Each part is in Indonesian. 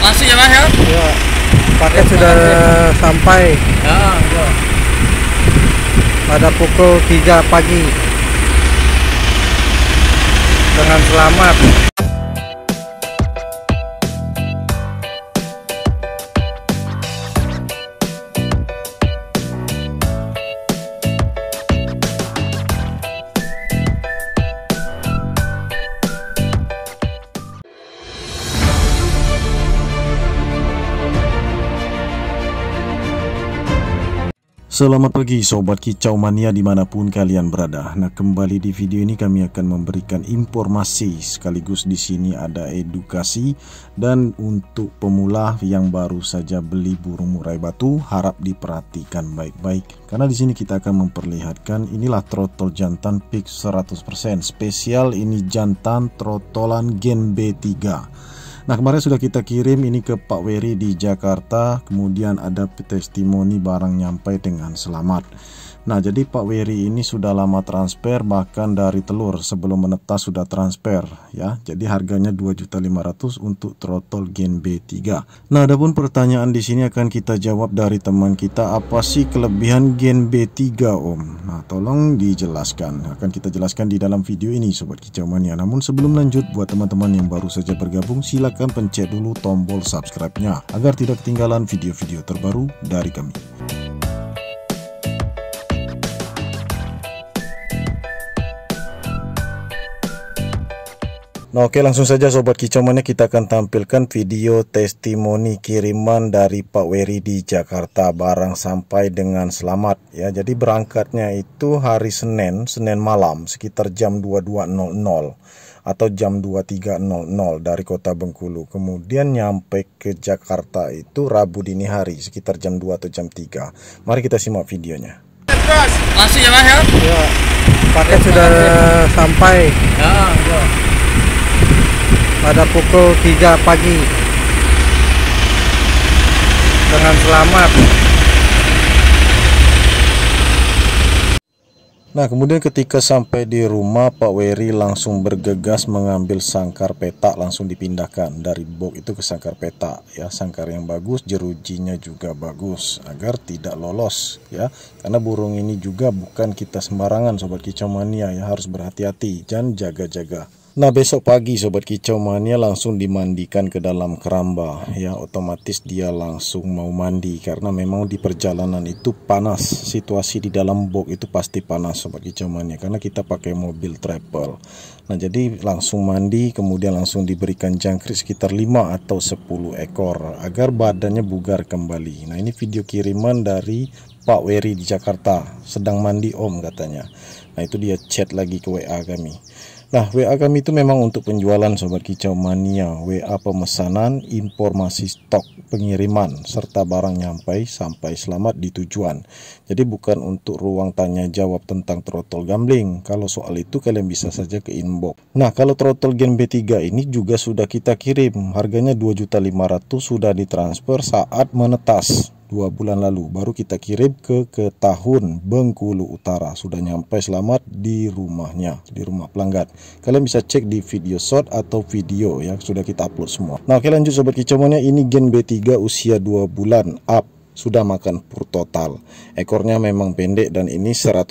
langsung ya mas ya, ya paket ya, sudah ya. sampai ya, ya. pada pukul 3 pagi dengan selamat Selamat pagi Sobat Kicau Mania dimanapun kalian berada Nah kembali di video ini kami akan memberikan informasi Sekaligus di sini ada edukasi Dan untuk pemula yang baru saja beli burung murai batu Harap diperhatikan baik-baik Karena di sini kita akan memperlihatkan Inilah trotol jantan PIK 100% Spesial ini jantan trotolan gen B3 Nah kemarin sudah kita kirim ini ke Pak Wery di Jakarta, kemudian ada testimoni barang nyampe dengan selamat. Nah, jadi Pak Wery ini sudah lama transfer bahkan dari telur sebelum menetas sudah transfer ya. Jadi harganya 2.500 untuk trotol Gen B3. Nah, adapun pertanyaan di sini akan kita jawab dari teman kita apa sih kelebihan Gen B3 Om? Nah, tolong dijelaskan. Akan kita jelaskan di dalam video ini sobat kicau mania. Namun sebelum lanjut buat teman-teman yang baru saja bergabung silakan pencet dulu tombol subscribe-nya agar tidak ketinggalan video-video terbaru dari kami. Nah oke langsung saja Sobat Kicomannya kita akan tampilkan video testimoni kiriman dari Pak Weri di Jakarta barang sampai dengan selamat ya Jadi berangkatnya itu hari Senin, Senin malam sekitar jam 22.00 atau jam 23.00 dari kota Bengkulu Kemudian nyampe ke Jakarta itu Rabu dini hari sekitar jam 2 atau jam 3 Mari kita simak videonya langsung ya pak ya? Iya, paket sudah sampai ya, ya pada pukul 3 pagi dengan selamat Nah kemudian ketika sampai di rumah Pak Weri langsung bergegas mengambil sangkar petak langsung dipindahkan dari box itu ke sangkar petak ya sangkar yang bagus jerujinya juga bagus agar tidak lolos ya karena burung ini juga bukan kita sembarangan sobat kicau mania ya harus berhati-hati jangan jaga-jaga Nah besok pagi sobat kicau mania langsung dimandikan ke dalam keramba ya otomatis dia langsung mau mandi karena memang di perjalanan itu panas situasi di dalam box itu pasti panas sobat kicau mania karena kita pakai mobil travel nah jadi langsung mandi kemudian langsung diberikan jangkrik sekitar 5 atau 10 ekor agar badannya bugar kembali nah ini video kiriman dari Pak Weri di Jakarta sedang mandi om katanya nah itu dia chat lagi ke WA kami Nah, WA kami itu memang untuk penjualan Sobat Kicau Mania, WA pemesanan, informasi stok, pengiriman, serta barang nyampe sampai selamat di tujuan. Jadi bukan untuk ruang tanya jawab tentang trotol gambling. Kalau soal itu kalian bisa saja ke inbox. Nah, kalau trotol Gen B3 ini juga sudah kita kirim. Harganya 2.500 sudah ditransfer saat menetas dua bulan lalu baru kita kirim ke ke tahun Bengkulu Utara sudah nyampe selamat di rumahnya di rumah pelanggan kalian bisa cek di video short atau video yang sudah kita upload semua nah oke lanjut sobat kicemonnya ini gen B3 usia 2 bulan up sudah makan pur total ekornya memang pendek dan ini 100%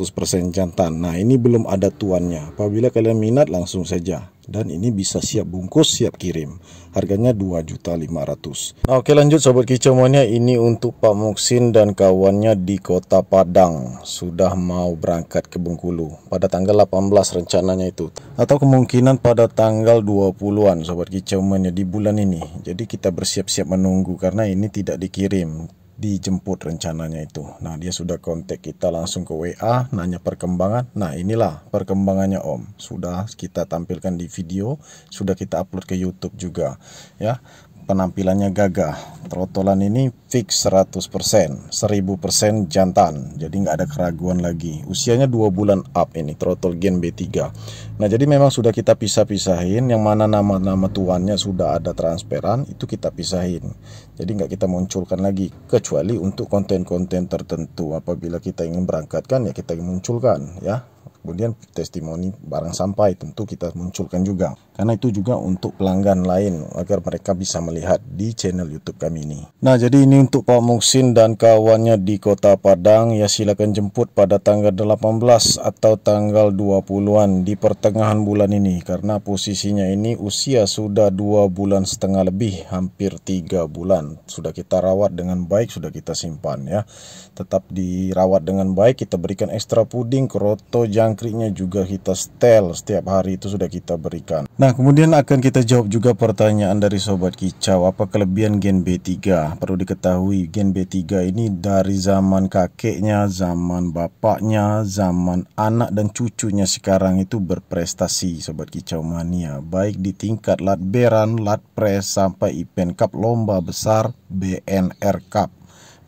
jantan nah ini belum ada tuannya apabila kalian minat langsung saja dan ini bisa siap bungkus siap kirim harganya 2.500 nah, oke lanjut sobat kicau monya ini untuk Pak Muksin dan kawannya di kota Padang sudah mau berangkat ke Bengkulu pada tanggal 18 rencananya itu atau kemungkinan pada tanggal 20-an sobat kicau monya di bulan ini jadi kita bersiap-siap menunggu karena ini tidak dikirim dijemput rencananya itu. Nah, dia sudah kontak kita langsung ke WA, nanya perkembangan. Nah, inilah perkembangannya Om. Sudah kita tampilkan di video, sudah kita upload ke YouTube juga. Ya, penampilannya gagah. Trotolan ini fix 100%, 1000% jantan. Jadi nggak ada keraguan lagi. Usianya 2 bulan up ini trotol gen B3. Nah, jadi memang sudah kita pisah-pisahin yang mana nama-nama tuannya sudah ada transparan, itu kita pisahin. Jadi nggak kita munculkan lagi kecuali untuk konten-konten tertentu apabila kita ingin berangkatkan ya kita ingin munculkan ya. Kemudian testimoni barang sampai tentu kita munculkan juga. Karena itu juga untuk pelanggan lain agar mereka bisa melihat di channel YouTube kami ini. Nah, jadi ini untuk Pak Muksin dan kawannya di Kota Padang ya silakan jemput pada tanggal 18 atau tanggal 20-an di pertengahan bulan ini karena posisinya ini usia sudah 2 bulan setengah lebih, hampir 3 bulan. Sudah kita rawat dengan baik, sudah kita simpan ya. Tetap dirawat dengan baik, kita berikan ekstra puding, kroto, jangan jangkriknya juga kita setel setiap hari itu sudah kita berikan. Nah, kemudian akan kita jawab juga pertanyaan dari sobat kicau, apa kelebihan gen B3? Perlu diketahui gen B3 ini dari zaman kakeknya, zaman bapaknya, zaman anak dan cucunya sekarang itu berprestasi sobat kicau mania, baik di tingkat latberan, latpres sampai event cup lomba besar BNR Cup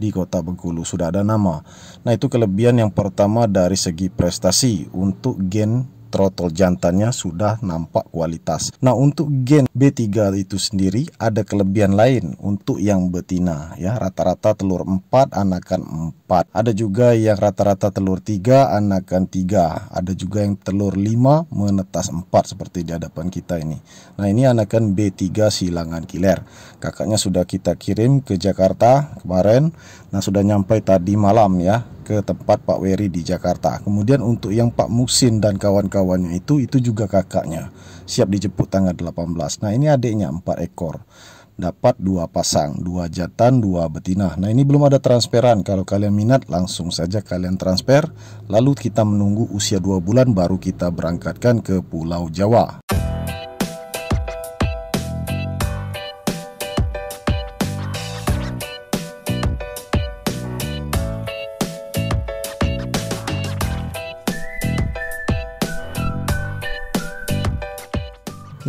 di Kota Bengkulu sudah ada nama. Nah, itu kelebihan yang pertama dari segi prestasi untuk gen trotol jantannya sudah nampak kualitas. Nah untuk gen B3 itu sendiri ada kelebihan lain untuk yang betina ya rata-rata telur 4 anakan 4. Ada juga yang rata-rata telur 3 anakan 3. Ada juga yang telur 5 menetas 4 seperti di hadapan kita ini. Nah ini anakan B3 silangan kiler. Kakaknya sudah kita kirim ke Jakarta kemarin. Nah sudah nyampe tadi malam ya ke tempat Pak Wery di Jakarta. Kemudian untuk yang Pak Muksin dan kawan-kawannya itu itu juga kakaknya siap dijemput tanggal 18. Nah, ini adiknya 4 ekor. Dapat dua pasang, dua jantan, dua betina. Nah, ini belum ada transferan. Kalau kalian minat langsung saja kalian transfer lalu kita menunggu usia dua bulan baru kita berangkatkan ke Pulau Jawa.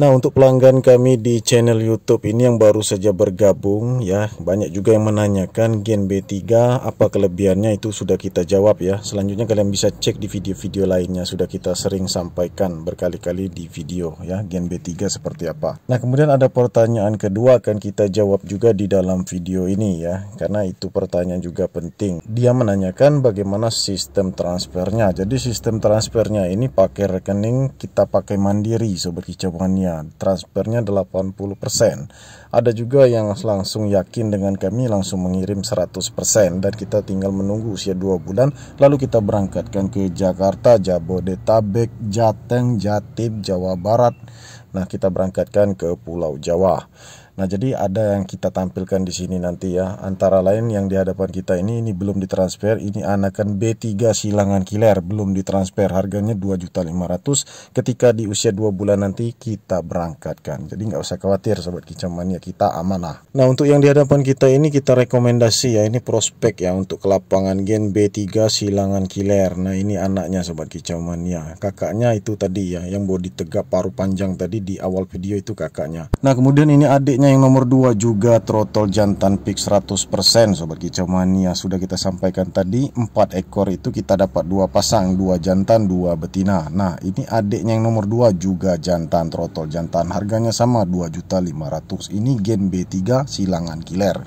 Nah untuk pelanggan kami di channel YouTube ini yang baru saja bergabung ya banyak juga yang menanyakan Gen B3 apa kelebihannya itu sudah kita jawab ya. Selanjutnya kalian bisa cek di video-video lainnya sudah kita sering sampaikan berkali-kali di video ya Gen B3 seperti apa. Nah kemudian ada pertanyaan kedua akan kita jawab juga di dalam video ini ya karena itu pertanyaan juga penting. Dia menanyakan bagaimana sistem transfernya. Jadi sistem transfernya ini pakai rekening kita pakai mandiri sobat kicauannya transfernya transfernya 80% ada juga yang langsung yakin dengan kami langsung mengirim 100% dan kita tinggal menunggu usia 2 bulan lalu kita berangkatkan ke Jakarta Jabodetabek Jateng Jatim Jawa Barat nah kita berangkatkan ke Pulau Jawa Nah, jadi ada yang kita tampilkan di sini nanti ya. Antara lain yang di hadapan kita ini ini belum ditransfer, ini anakan B3 silangan killer belum ditransfer, harganya 2.500 ketika di usia 2 bulan nanti kita berangkatkan. Jadi nggak usah khawatir sobat kicau mania, kita amanah. Nah, untuk yang di hadapan kita ini kita rekomendasi ya, ini prospek ya untuk kelapangan gen B3 silangan killer. Nah, ini anaknya sobat kicau mania. Kakaknya itu tadi ya yang body tegap paru panjang tadi di awal video itu kakaknya. Nah, kemudian ini adiknya yang nomor 2 juga trotol jantan pik 100% Sobat Kicau Mania Sudah kita sampaikan tadi empat ekor itu kita dapat dua pasang dua jantan dua betina Nah ini adiknya yang nomor 2 juga jantan trotol jantan Harganya sama 2.500 Ini gen B3 silangan killer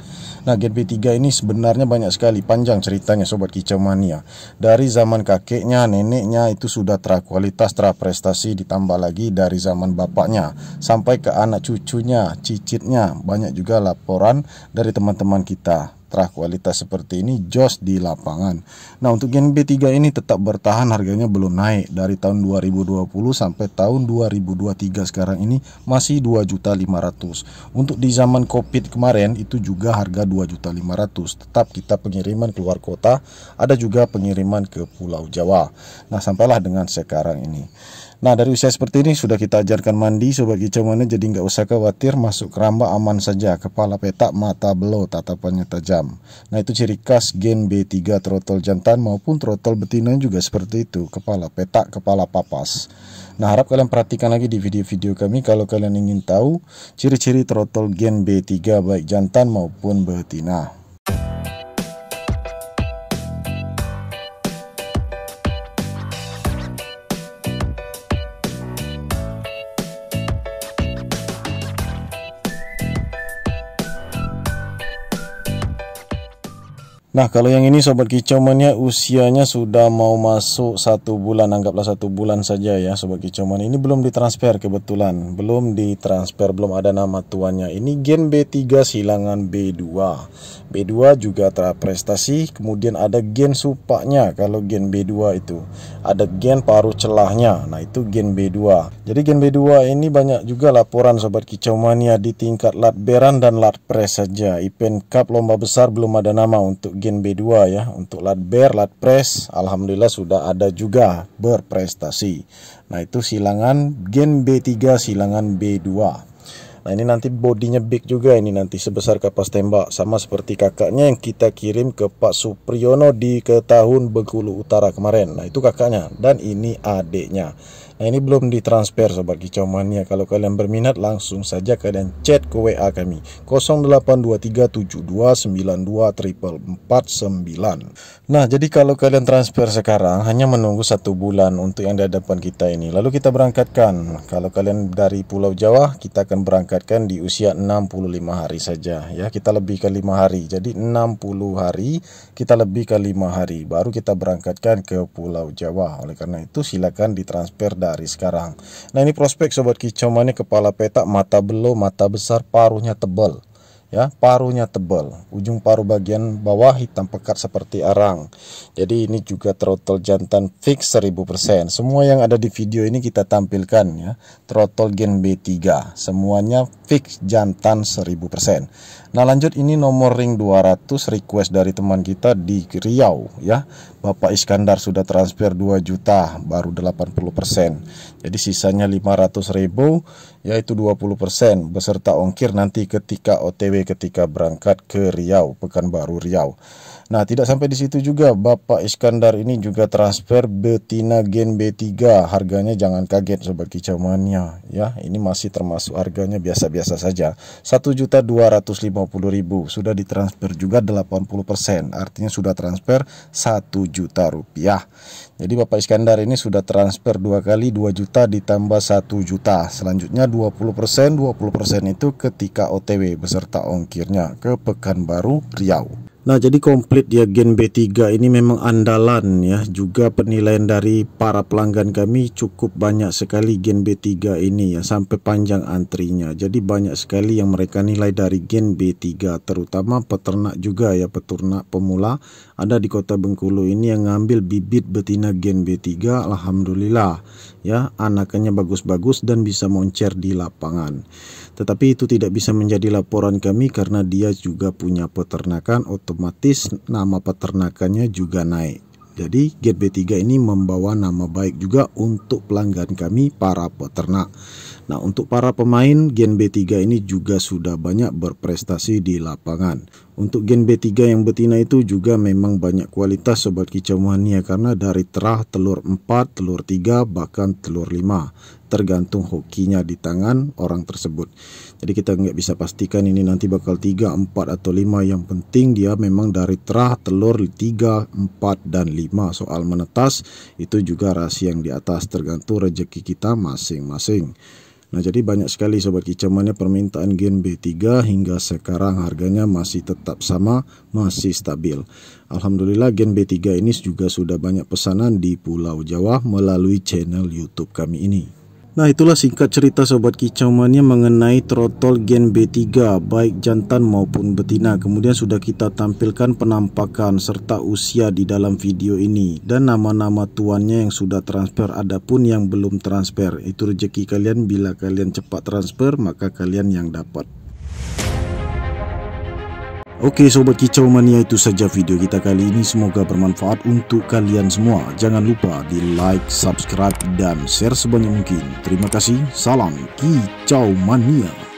Nah Gen P3 ini sebenarnya banyak sekali panjang ceritanya Sobat Kicau Mania Dari zaman kakeknya, neneknya itu sudah terakualitas, terprestasi Ditambah lagi dari zaman bapaknya Sampai ke anak cucunya, cicitnya Banyak juga laporan dari teman-teman kita kualitas seperti ini jos di lapangan. Nah, untuk Gen B3 ini tetap bertahan harganya belum naik dari tahun 2020 sampai tahun 2023 sekarang ini masih 2.500. Untuk di zaman Covid kemarin itu juga harga 2.500. Tetap kita pengiriman keluar kota, ada juga pengiriman ke Pulau Jawa. Nah, sampailah dengan sekarang ini. Nah dari usia seperti ini sudah kita ajarkan mandi sobat kicau mana jadi nggak usah khawatir masuk keramba aman saja kepala petak mata belot tatapannya tajam. Nah itu ciri khas gen B3 trotol jantan maupun trotol betina juga seperti itu kepala petak kepala papas. Nah harap kalian perhatikan lagi di video-video kami kalau kalian ingin tahu ciri-ciri trotol gen B3 baik jantan maupun betina. Nah kalau yang ini Sobat kicau mania usianya sudah mau masuk satu bulan Anggaplah satu bulan saja ya Sobat kicau mania Ini belum ditransfer kebetulan Belum ditransfer belum ada nama tuannya Ini gen B3 silangan B2 B2 juga terprestasi Kemudian ada gen supaknya Kalau gen B2 itu Ada gen paru celahnya Nah itu gen B2 Jadi gen B2 ini banyak juga laporan Sobat kicau mania Di tingkat lat dan lat saja Event cup lomba besar belum ada nama untuk gen B2 ya untuk lat bear, lat press alhamdulillah sudah ada juga berprestasi. Nah, itu silangan gen B3, silangan B2. Nah, ini nanti bodinya big juga ini nanti sebesar kapas tembak sama seperti kakaknya yang kita kirim ke Pak Supriyono di ke tahun Bengkulu Utara kemarin. Nah, itu kakaknya dan ini adiknya. Nah ini belum ditransfer Sobat Kicau Mania Kalau kalian berminat langsung saja kalian chat ke WA kami 082372924449 Nah jadi kalau kalian transfer sekarang hanya menunggu satu bulan untuk yang di hadapan kita ini Lalu kita berangkatkan Kalau kalian dari Pulau Jawa kita akan berangkatkan di usia 65 hari saja ya Kita lebih ke 5 hari Jadi 60 hari kita lebih ke 5 hari Baru kita berangkatkan ke Pulau Jawa Oleh karena itu silakan ditransfer dari sekarang. Nah ini prospek sobat kicau mani kepala petak mata belo mata besar paruhnya tebal ya paruhnya tebal ujung paruh bagian bawah hitam pekat seperti arang jadi ini juga trotol jantan fix 1000% semua yang ada di video ini kita tampilkan ya trotol gen B3 semuanya fix jantan 1000% nah lanjut ini nomor ring 200 request dari teman kita di Riau ya Bapak Iskandar sudah transfer 2 juta baru 80%. Jadi sisanya 500 ribu yaitu 20% beserta ongkir nanti ketika OTW ketika berangkat ke Riau, Pekanbaru Riau. Nah, tidak sampai di situ juga, Bapak Iskandar ini juga transfer betina gen B3. Harganya jangan kaget sobat kicaumannya ya. Ini masih termasuk harganya biasa-biasa saja. 1.250.000 sudah ditransfer juga 80%. Artinya sudah transfer 1 juta rupiah. Jadi Bapak Iskandar ini sudah transfer dua kali 2 juta ditambah 1 juta. Selanjutnya 20%, 20% itu ketika OTW beserta ongkirnya ke Pekanbaru Riau. Nah, jadi komplit ya Gen B3 ini memang andalan ya. Juga penilaian dari para pelanggan kami cukup banyak sekali Gen B3 ini ya sampai panjang antrinya. Jadi banyak sekali yang mereka nilai dari Gen B3 terutama peternak juga ya, peternak pemula ada di kota Bengkulu ini yang ngambil bibit betina gen B3 alhamdulillah ya anaknya bagus-bagus dan bisa moncer di lapangan tetapi itu tidak bisa menjadi laporan kami karena dia juga punya peternakan otomatis nama peternakannya juga naik jadi gen B3 ini membawa nama baik juga untuk pelanggan kami para peternak Nah, untuk para pemain Gen B3 ini juga sudah banyak berprestasi di lapangan. Untuk Gen B3 yang betina itu juga memang banyak kualitas sobat kicau mania karena dari terah telur 4, telur 3 bahkan telur 5 tergantung hokinya di tangan orang tersebut. Jadi kita nggak bisa pastikan ini nanti bakal 3, 4 atau 5 yang penting dia memang dari terah telur 3, 4 dan 5. Soal menetas itu juga rahasia yang di atas tergantung rejeki kita masing-masing. Nah jadi banyak sekali Sobat kicamannya permintaan Gen B3 hingga sekarang harganya masih tetap sama, masih stabil. Alhamdulillah Gen B3 ini juga sudah banyak pesanan di Pulau Jawa melalui channel Youtube kami ini. Nah itulah singkat cerita Sobat Kicau Mania mengenai trotol gen B3 baik jantan maupun betina Kemudian sudah kita tampilkan penampakan serta usia di dalam video ini Dan nama-nama tuannya yang sudah transfer adapun yang belum transfer Itu rezeki kalian bila kalian cepat transfer maka kalian yang dapat Oke sobat kicau mania itu saja video kita kali ini semoga bermanfaat untuk kalian semua jangan lupa di like subscribe dan share sebanyak mungkin terima kasih salam kicau mania